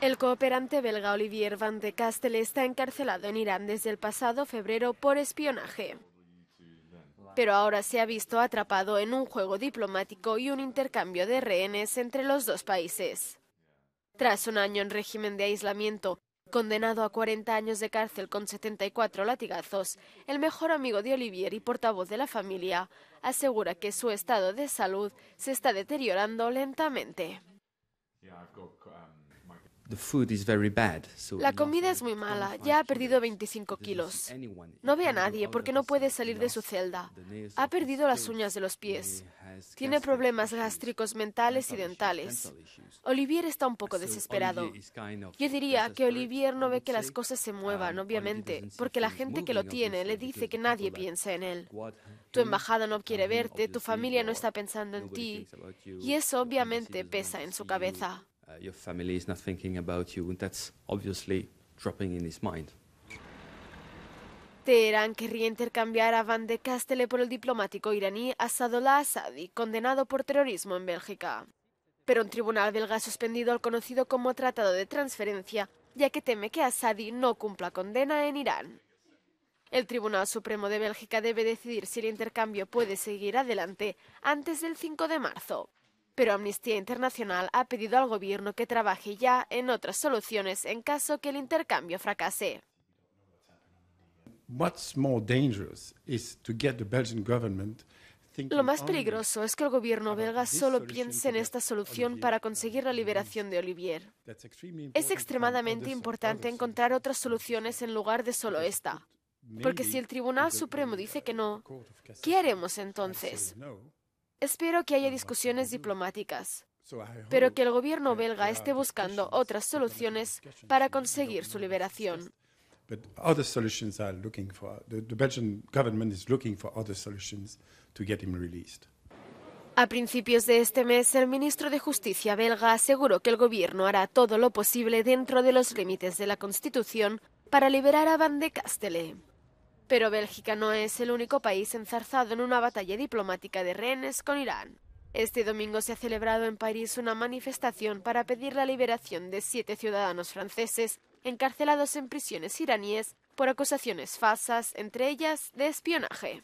El cooperante belga Olivier Van de Castel está encarcelado en Irán desde el pasado febrero por espionaje. Pero ahora se ha visto atrapado en un juego diplomático y un intercambio de rehenes entre los dos países. Tras un año en régimen de aislamiento, condenado a 40 años de cárcel con 74 latigazos, el mejor amigo de Olivier y portavoz de la familia asegura que su estado de salud se está deteriorando lentamente. Um, la comida es muy mala. Ya ha perdido 25 kilos. No ve a nadie porque no puede salir de su celda. Ha perdido las uñas de los pies. Tiene problemas gástricos mentales y dentales. Olivier está un poco desesperado. Yo diría que Olivier no ve que las cosas se muevan, obviamente, porque la gente que lo tiene le dice que nadie piensa en él. Tu embajada no quiere verte, tu familia no está pensando en ti, y eso obviamente pesa en su cabeza. Uh, your family Teherán querría intercambiar a Van de Kastele por el diplomático iraní Asadollah Asadi, condenado por terrorismo en Bélgica. Pero un tribunal belga ha suspendido al conocido como Tratado de Transferencia, ya que teme que Asadi no cumpla condena en Irán. El Tribunal Supremo de Bélgica debe decidir si el intercambio puede seguir adelante antes del 5 de marzo pero Amnistía Internacional ha pedido al gobierno que trabaje ya en otras soluciones en caso que el intercambio fracase. Lo más peligroso es que el gobierno belga solo piense en esta solución para conseguir la liberación de Olivier. Es extremadamente importante encontrar otras soluciones en lugar de solo esta. Porque si el Tribunal Supremo dice que no, ¿qué haremos entonces? Espero que haya discusiones diplomáticas, pero que el gobierno belga esté buscando otras soluciones para conseguir su liberación. A principios de este mes, el ministro de Justicia belga aseguró que el gobierno hará todo lo posible dentro de los límites de la Constitución para liberar a Van de Castele. Pero Bélgica no es el único país enzarzado en una batalla diplomática de rehenes con Irán. Este domingo se ha celebrado en París una manifestación para pedir la liberación de siete ciudadanos franceses encarcelados en prisiones iraníes por acusaciones falsas, entre ellas de espionaje.